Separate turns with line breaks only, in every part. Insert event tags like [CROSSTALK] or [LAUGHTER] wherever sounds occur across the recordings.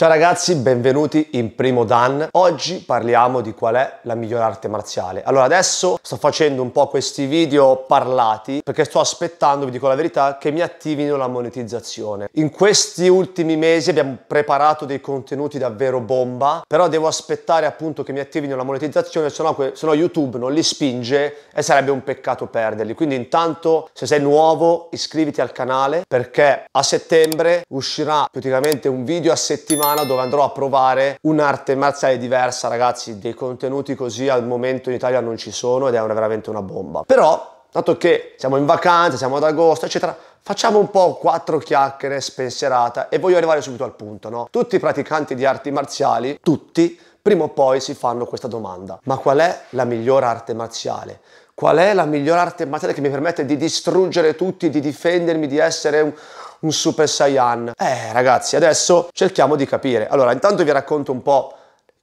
Ciao ragazzi, benvenuti in Primo Dan. Oggi parliamo di qual è la migliore arte marziale. Allora adesso sto facendo un po' questi video parlati perché sto aspettando, vi dico la verità, che mi attivino la monetizzazione. In questi ultimi mesi abbiamo preparato dei contenuti davvero bomba, però devo aspettare appunto che mi attivino la monetizzazione, se no, se no YouTube non li spinge e sarebbe un peccato perderli. Quindi intanto se sei nuovo iscriviti al canale perché a settembre uscirà praticamente un video a settimana settimana dove andrò a provare un'arte marziale diversa, ragazzi, dei contenuti così al momento in Italia non ci sono ed è una, veramente una bomba. Però, dato che siamo in vacanza, siamo ad agosto, eccetera, Facciamo un po' quattro chiacchiere spensierata e voglio arrivare subito al punto, no? Tutti i praticanti di arti marziali, tutti, prima o poi si fanno questa domanda. Ma qual è la miglior arte marziale? Qual è la miglior arte marziale che mi permette di distruggere tutti, di difendermi, di essere un un Super Saiyan? Eh ragazzi, adesso cerchiamo di capire. Allora, intanto vi racconto un po'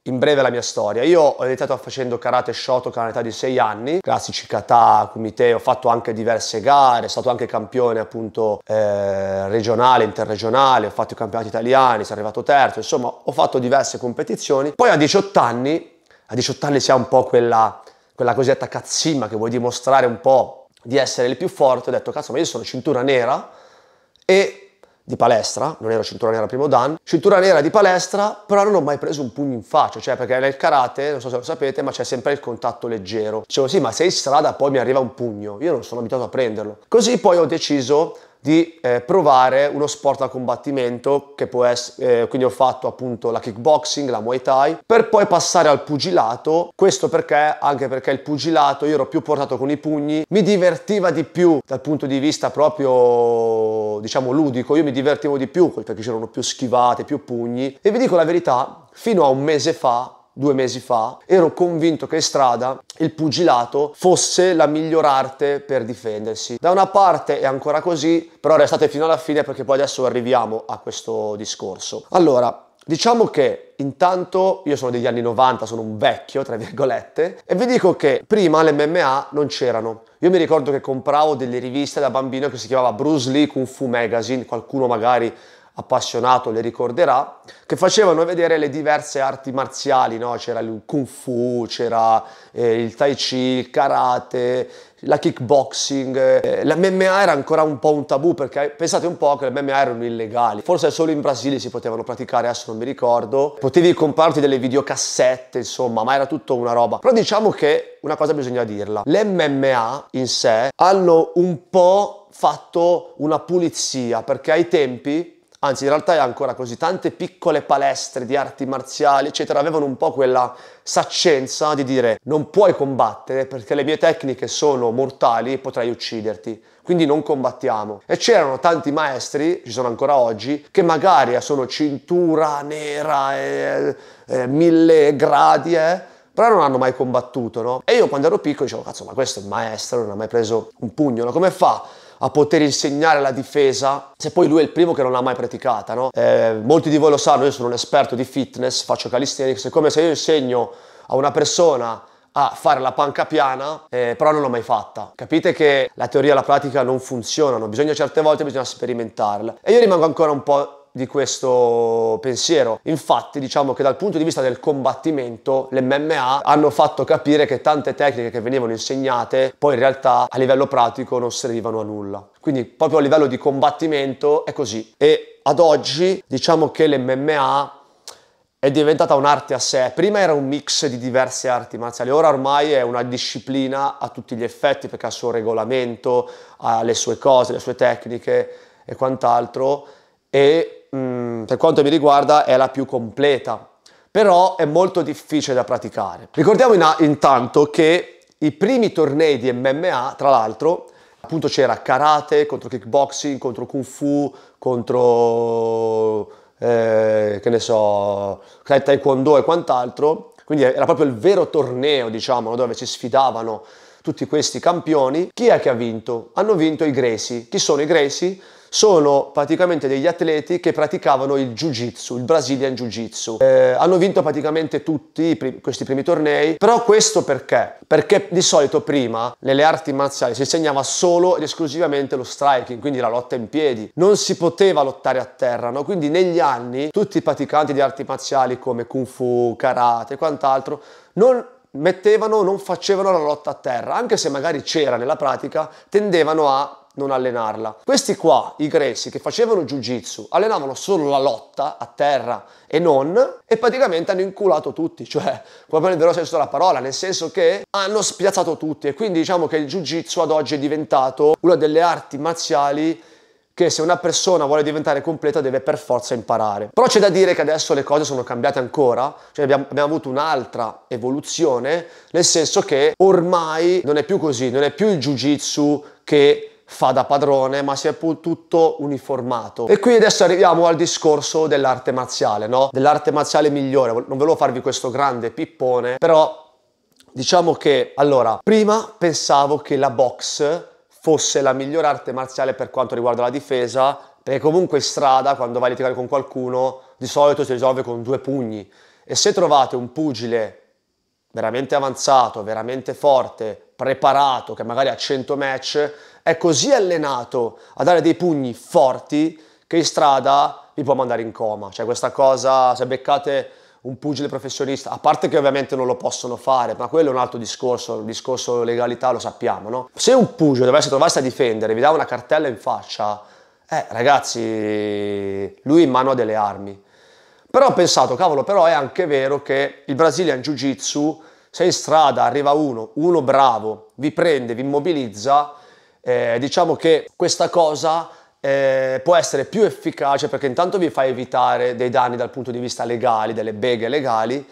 in breve la mia storia. Io ho iniziato facendo karate Shotokan all'età di 6 anni, classici kata, kumite, ho fatto anche diverse gare, sono stato anche campione appunto eh, regionale, interregionale, ho fatto i campionati italiani, sono arrivato terzo, insomma ho fatto diverse competizioni. Poi a 18 anni, a 18 anni si ha un po' quella, quella cosiddetta cazzimma che vuoi dimostrare un po' di essere il più forte, ho detto cazzo ma io sono cintura nera, e di palestra, non ero cintura nera primo dan, cintura nera di palestra, però non ho mai preso un pugno in faccia, cioè perché nel karate, non so se lo sapete, ma c'è sempre il contatto leggero. Dicevo sì, ma se in strada poi mi arriva un pugno, io non sono abituato a prenderlo. Così poi ho deciso di eh, provare uno sport da combattimento che può essere eh, quindi ho fatto appunto la kickboxing, la Muay Thai, per poi passare al pugilato. Questo perché anche perché il pugilato io ero più portato con i pugni, mi divertiva di più dal punto di vista proprio diciamo ludico, io mi divertivo di più perché c'erano più schivate, più pugni e vi dico la verità, fino a un mese fa due mesi fa, ero convinto che strada il pugilato fosse la miglior arte per difendersi. Da una parte è ancora così, però restate fino alla fine perché poi adesso arriviamo a questo discorso. Allora, Diciamo che intanto io sono degli anni 90, sono un vecchio, tra virgolette, e vi dico che prima le MMA non c'erano. Io mi ricordo che compravo delle riviste da bambino che si chiamava Bruce Lee Kung Fu Magazine, qualcuno magari appassionato le ricorderà, che facevano vedere le diverse arti marziali, no? c'era il kung fu, c'era eh, il tai chi, il karate, la kickboxing, eh, la MMA era ancora un po' un tabù perché pensate un po' che le MMA erano illegali, forse solo in Brasile si potevano praticare, adesso non mi ricordo, potevi comprarti delle videocassette insomma, ma era tutto una roba, però diciamo che una cosa bisogna dirla, le MMA in sé hanno un po' fatto una pulizia perché ai tempi anzi in realtà è ancora così, tante piccole palestre di arti marziali, eccetera, avevano un po' quella saccenza di dire non puoi combattere perché le mie tecniche sono mortali e potrei ucciderti, quindi non combattiamo. E c'erano tanti maestri, ci sono ancora oggi, che magari eh, sono cintura nera, e, eh, eh, mille gradi, eh, però non hanno mai combattuto, no? E io quando ero piccolo dicevo, cazzo, ma questo è un maestro, non ha mai preso un pugno, no? Come fa? a poter insegnare la difesa, se poi lui è il primo che non l'ha mai praticata, no? eh, molti di voi lo sanno, io sono un esperto di fitness, faccio calisthenics, è come se io insegno a una persona a fare la panca piana, eh, però non l'ho mai fatta. Capite che la teoria e la pratica non funzionano, bisogna certe volte bisogna sperimentarla. E io rimango ancora un po' di questo pensiero. Infatti, diciamo che dal punto di vista del combattimento, le MMA hanno fatto capire che tante tecniche che venivano insegnate poi in realtà a livello pratico non servivano a nulla. Quindi proprio a livello di combattimento è così. E ad oggi diciamo che l'MMA è diventata un'arte a sé. Prima era un mix di diverse arti marziali, ora ormai è una disciplina a tutti gli effetti perché ha il suo regolamento, ha le sue cose, le sue tecniche e quant'altro e mh, mm, per quanto mi riguarda è la più completa, però è molto difficile da praticare. Ricordiamo in intanto che i primi tornei di MMA, tra l'altro, appunto c'era karate contro kickboxing, contro kung fu, contro eh, che ne so, taekwondo e quant'altro, quindi era proprio il vero torneo, diciamo, dove si sfidavano tutti questi campioni. Chi è che ha vinto? Hanno vinto i Gresi. Chi sono i Gresi? sono praticamente degli atleti che praticavano il jiu-jitsu, il Brazilian jiu-jitsu. Eh, hanno vinto praticamente tutti pr questi primi tornei, però questo perché? Perché di solito prima nelle arti marziali si insegnava solo ed esclusivamente lo striking, quindi la lotta in piedi. Non si poteva lottare a terra, no? Quindi negli anni tutti i praticanti di arti marziali come kung fu, karate e quant'altro non mettevano, non facevano la lotta a terra, anche se magari c'era nella pratica, tendevano a non allenarla. Questi qua, i greci, che facevano jiu-jitsu, allenavano solo la lotta a terra e non, e praticamente hanno inculato tutti, cioè proprio nel vero senso della parola, nel senso che hanno spiazzato tutti e quindi diciamo che il jiu-jitsu ad oggi è diventato una delle arti marziali che se una persona vuole diventare completa deve per forza imparare. Però c'è da dire che adesso le cose sono cambiate ancora, cioè abbiamo, abbiamo, avuto un'altra evoluzione, nel senso che ormai non è più così, non è più il jiu-jitsu che fa da padrone, ma si è tutto uniformato. E qui adesso arriviamo al discorso dell'arte marziale, no? Dell'arte marziale migliore. Non volevo farvi questo grande pippone, però diciamo che allora, prima pensavo che la box fosse la migliore arte marziale per quanto riguarda la difesa, perché comunque in strada, quando vai a litigare con qualcuno, di solito si risolve con due pugni. E se trovate un pugile veramente avanzato, veramente forte, preparato, che magari ha 100 match, è così allenato a dare dei pugni forti che in strada vi può mandare in coma. Cioè questa cosa, se beccate un pugile professionista, a parte che ovviamente non lo possono fare, ma quello è un altro discorso, il discorso legalità lo sappiamo, no? Se un pugile dovesse trovarsi a difendere, vi dà una cartella in faccia, eh ragazzi, lui in mano ha delle armi. Però ho pensato, cavolo, però è anche vero che il Brazilian Jiu Jitsu se in strada, arriva uno, uno bravo, vi prende, vi immobilizza, eh, diciamo che questa cosa eh, può essere più efficace perché intanto vi fa evitare dei danni dal punto di vista legale, delle beghe legali,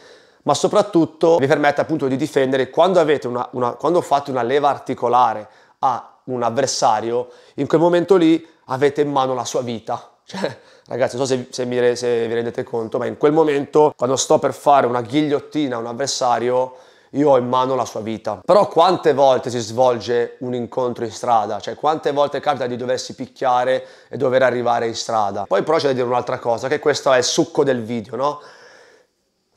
ma soprattutto vi permette appunto di difendere quando, una, una, quando fate una leva articolare a un avversario, in quel momento lì avete in mano la sua vita. [LAUGHS] Cioè, ragazzi, non so se, se, mi, se vi rendete conto, ma in quel momento, quando sto per fare una ghigliottina a un avversario, io ho in mano la sua vita. Però quante volte si svolge un incontro in strada? Cioè quante volte capita di doversi picchiare e dover arrivare in strada? Poi però c'è da dire un'altra cosa, che questo è il succo del video, no?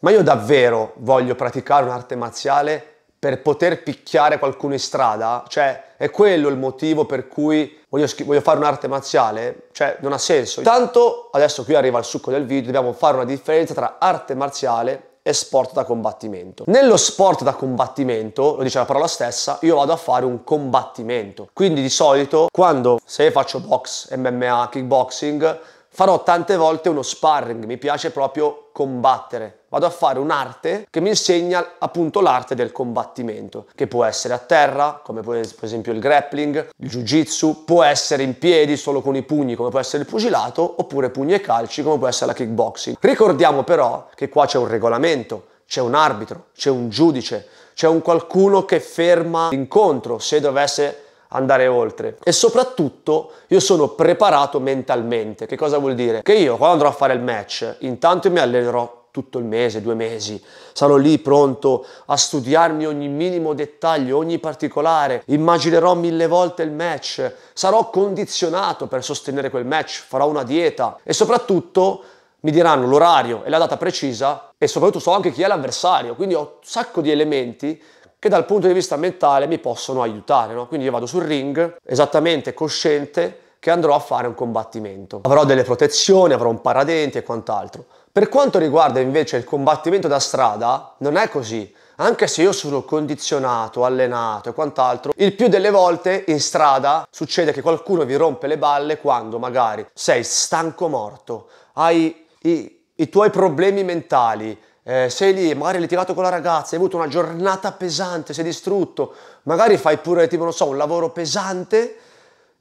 Ma io davvero voglio praticare un'arte marziale per poter picchiare qualcuno in strada? Cioè è quello il motivo per cui voglio, voglio fare un'arte marziale? Cioè non ha senso. Tanto adesso qui arriva il succo del video, dobbiamo fare una differenza tra arte marziale e sport da combattimento. Nello sport da combattimento, lo dice la parola stessa, io vado a fare un combattimento. Quindi di solito quando se faccio box, MMA, kickboxing, farò tante volte uno sparring, mi piace proprio combattere. Vado a fare un'arte che mi insegna appunto l'arte del combattimento, che può essere a terra, come per esempio il grappling, il jiu-jitsu, può essere in piedi solo con i pugni, come può essere il pugilato, oppure pugni e calci, come può essere la kickboxing. Ricordiamo però che qua c'è un regolamento, c'è un arbitro, c'è un giudice, c'è un qualcuno che ferma l'incontro se dovesse andare oltre e soprattutto io sono preparato mentalmente. Che cosa vuol dire? Che io quando andrò a fare il match, intanto mi allenerò tutto il mese, due mesi, sarò lì pronto a studiarmi ogni minimo dettaglio, ogni particolare, immaginerò mille volte il match, sarò condizionato per sostenere quel match, farò una dieta e soprattutto mi diranno l'orario e la data precisa e soprattutto so anche chi è l'avversario, quindi ho un sacco di elementi che dal punto di vista mentale mi possono aiutare. No? Quindi io vado sul ring esattamente cosciente che andrò a fare un combattimento. Avrò delle protezioni, avrò un paradenti e quant'altro. Per quanto riguarda invece il combattimento da strada, non è così. Anche se io sono condizionato, allenato e quant'altro, il più delle volte in strada succede che qualcuno vi rompe le balle quando magari sei stanco morto, hai i, i tuoi problemi mentali, eh, sei lì, magari hai litigato con la ragazza, hai avuto una giornata pesante, sei distrutto, magari fai pure tipo, non so, un lavoro pesante,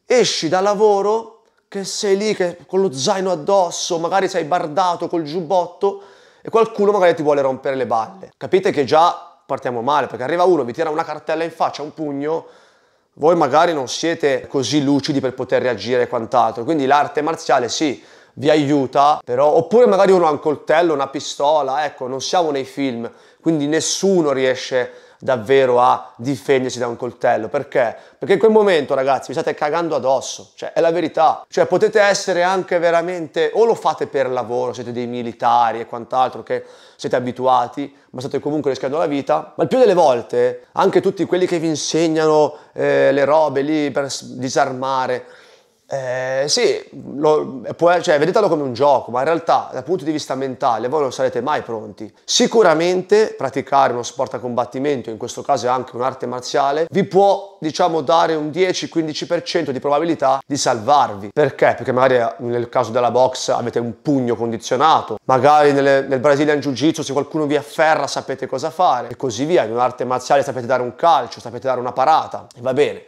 esci da lavoro che sei lì che, con lo zaino addosso, magari sei bardato col giubbotto e qualcuno magari ti vuole rompere le balle. Capite che già partiamo male, perché arriva uno, vi tira una cartella in faccia, un pugno, voi magari non siete così lucidi per poter reagire e quant'altro. Quindi l'arte marziale sì, vi aiuta, però oppure magari uno ha un coltello, una pistola, ecco, non siamo nei film, quindi nessuno riesce davvero a difendersi da un coltello. Perché? Perché in quel momento, ragazzi, vi state cagando addosso. Cioè, è la verità. Cioè, potete essere anche veramente, o lo fate per lavoro, siete dei militari e quant'altro, che siete abituati, ma state comunque rischiando la vita. Ma il più delle volte, anche tutti quelli che vi insegnano eh, le robe lì per disarmare, eh, sì, lo, eh, può, cioè, vedetelo come un gioco, ma in realtà dal punto di vista mentale voi non sarete mai pronti. Sicuramente praticare uno sport a combattimento, in questo caso è anche un'arte marziale, vi può diciamo dare un 10-15% di probabilità di salvarvi. Perché? Perché magari eh, nel caso della box avete un pugno condizionato, magari nelle, nel Brazilian Jiu-Jitsu se qualcuno vi afferra sapete cosa fare e così via. In un'arte marziale sapete dare un calcio, sapete dare una parata e va bene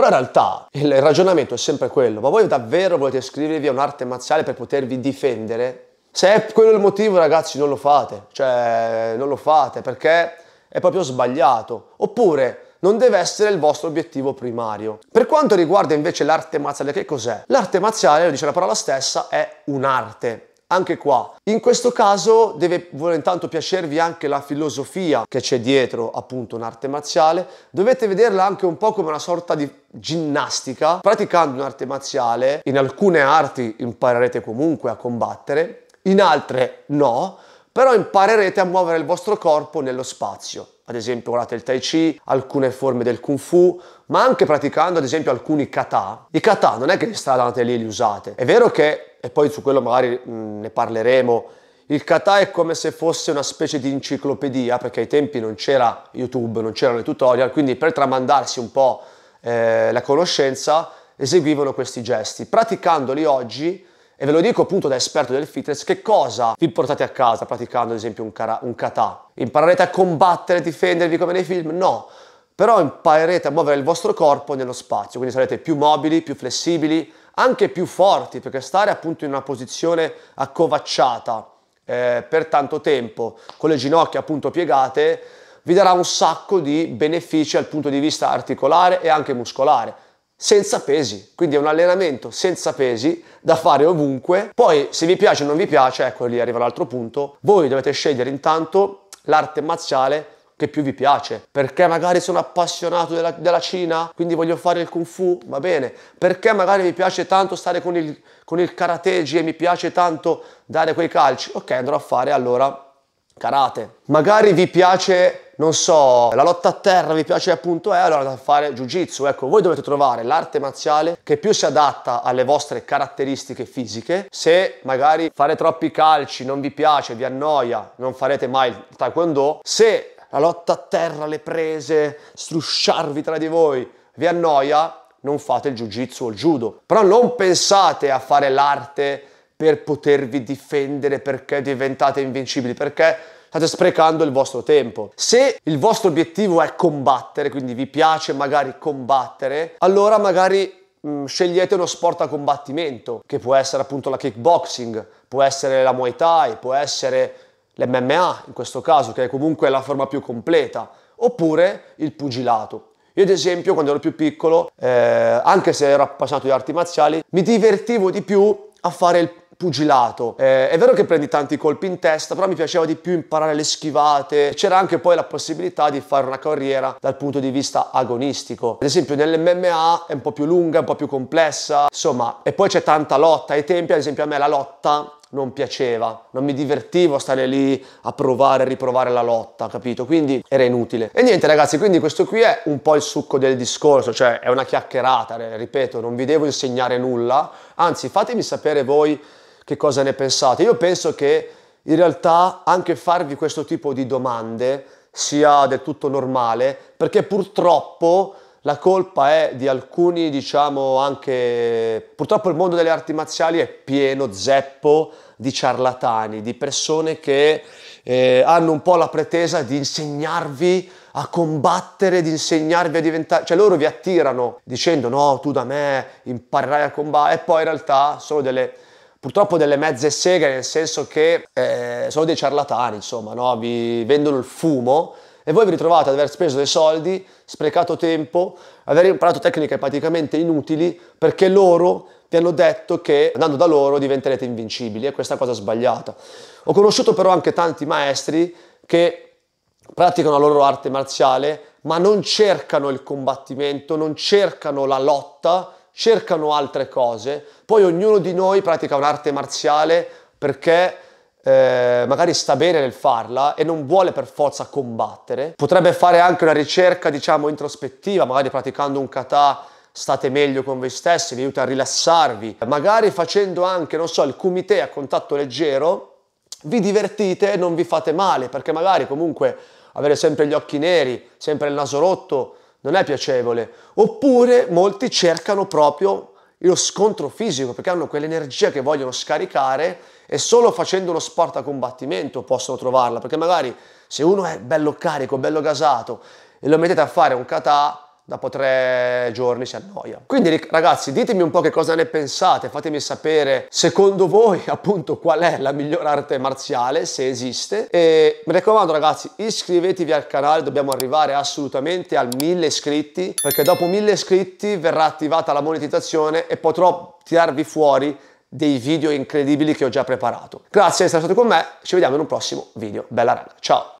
però in realtà il ragionamento è sempre quello, ma voi davvero volete iscrivervi a un'arte marziale per potervi difendere? Se è quello il motivo ragazzi non lo fate, cioè non lo fate perché è proprio sbagliato. Oppure non deve essere il vostro obiettivo primario. Per quanto riguarda invece l'arte marziale, che cos'è? L'arte marziale, lo dice la parola stessa, è un'arte. Anche qua, in questo caso deve intanto piacervi anche la filosofia che c'è dietro appunto un'arte marziale, dovete vederla anche un po' come una sorta di ginnastica, praticando un'arte marziale, in alcune arti imparerete comunque a combattere, in altre no, però imparerete a muovere il vostro corpo nello spazio ad esempio guardate il tai chi, alcune forme del kung fu, ma anche praticando ad esempio alcuni kata. I kata non è che state lì e li usate, è vero che, e poi su quello magari mh, mm, ne parleremo, il kata è come se fosse una specie di enciclopedia, perché ai tempi non c'era YouTube, non c'erano i tutorial, quindi per tramandarsi un po' eh, la conoscenza eseguivano questi gesti. Praticandoli oggi e ve lo dico appunto da esperto del fitness, che cosa vi portate a casa praticando ad esempio un, cara- un kata? Imparerete a combattere, difendervi come nei film? No, però imparerete a muovere il vostro corpo nello spazio, quindi sarete più mobili, più flessibili, anche più forti, perché stare appunto in una posizione accovacciata eh, per tanto tempo, con le ginocchia appunto piegate, vi darà un sacco di benefici dal punto di vista articolare e anche muscolare senza pesi, quindi è un allenamento senza pesi da fare ovunque. Poi se vi piace o non vi piace, ecco lì arriva l'altro punto, voi dovete scegliere intanto l'arte marziale che più vi piace. Perché magari sono appassionato della, della, Cina, quindi voglio fare il kung fu, va bene. Perché magari mi piace tanto stare con il, con il karategi e mi piace tanto dare quei calci, ok andrò a fare allora karate. Magari vi piace, non so, la lotta a terra, vi piace appunto, eh, allora da fare jiu-jitsu. Ecco, voi dovete trovare l'arte marziale che più si adatta alle vostre caratteristiche fisiche. Se magari fare troppi calci non vi piace, vi annoia, non farete mai il taekwondo. Se la lotta a terra, le prese, strusciarvi tra di voi, vi annoia, non fate il jiu-jitsu o il judo. Però non pensate a fare l'arte per potervi difendere perché diventate invincibili, perché state sprecando il vostro tempo. Se il vostro obiettivo è combattere, quindi vi piace magari combattere, allora magari mh, mm, scegliete uno sport a combattimento, che può essere appunto la kickboxing, può essere la Muay Thai, può essere l'MMA in questo caso, che è comunque la forma più completa, oppure il pugilato. Io ad esempio quando ero più piccolo, eh, anche se ero appassionato di arti marziali, mi divertivo di più a fare il pugilato. Eh, è vero che prendi tanti colpi in testa, però mi piaceva di più imparare le schivate. C'era anche poi la possibilità di fare una carriera dal punto di vista agonistico. Ad esempio nell'MMA è un po' più lunga, un po' più complessa, insomma. E poi c'è tanta lotta. Ai tempi, ad esempio, a me la lotta non piaceva, non mi divertivo a stare lì a provare e riprovare la lotta, capito? Quindi era inutile. E niente ragazzi, quindi questo qui è un po' il succo del discorso, cioè è una chiacchierata, eh, ripeto, non vi devo insegnare nulla, anzi fatemi sapere voi che cosa ne pensate. Io penso che in realtà anche farvi questo tipo di domande sia del tutto normale, perché purtroppo la colpa è di alcuni, diciamo anche... Purtroppo il mondo delle arti marziali è pieno, zeppo di ciarlatani, di persone che eh, hanno un po' la pretesa di insegnarvi a combattere, di insegnarvi a diventare... Cioè loro vi attirano dicendo no, tu da me imparerai a combattere e poi in realtà sono delle purtroppo delle mezze seghe, nel senso che eh, sono dei ciarlatani, insomma, no? vi vendono il fumo e voi vi ritrovate ad aver speso dei soldi, sprecato tempo, aver imparato tecniche praticamente inutili perché loro vi hanno detto che andando da loro diventerete invincibili e questa cosa è sbagliata. Ho conosciuto però anche tanti maestri che praticano la loro arte marziale ma non cercano il combattimento, non cercano la lotta, cercano altre cose, poi ognuno di noi pratica un'arte marziale perché eh, magari sta bene nel farla e non vuole per forza combattere. Potrebbe fare anche una ricerca, diciamo, introspettiva, magari praticando un kata state meglio con voi stessi, vi aiuta a rilassarvi. Magari facendo anche, non so, il kumite a contatto leggero, vi divertite e non vi fate male, perché magari comunque avere sempre gli occhi neri, sempre il naso rotto, non è piacevole. Oppure molti cercano proprio lo scontro fisico perché hanno quell'energia che vogliono scaricare e solo facendo uno sport a combattimento possono trovarla perché magari se uno è bello carico, bello gasato e lo mettete a fare un kata dopo tre giorni si annoia. Quindi ragazzi ditemi un po' che cosa ne pensate, fatemi sapere secondo voi [LAUGHS] appunto qual è la miglior arte marziale, se esiste. E mi raccomando ragazzi iscrivetevi al canale, dobbiamo arrivare assolutamente al 1000 iscritti perché dopo 1000 iscritti verrà attivata la monetizzazione e potrò tirarvi fuori dei video incredibili che ho già preparato. Grazie di essere stati con me, ci vediamo in un prossimo video. Bella raga, ciao!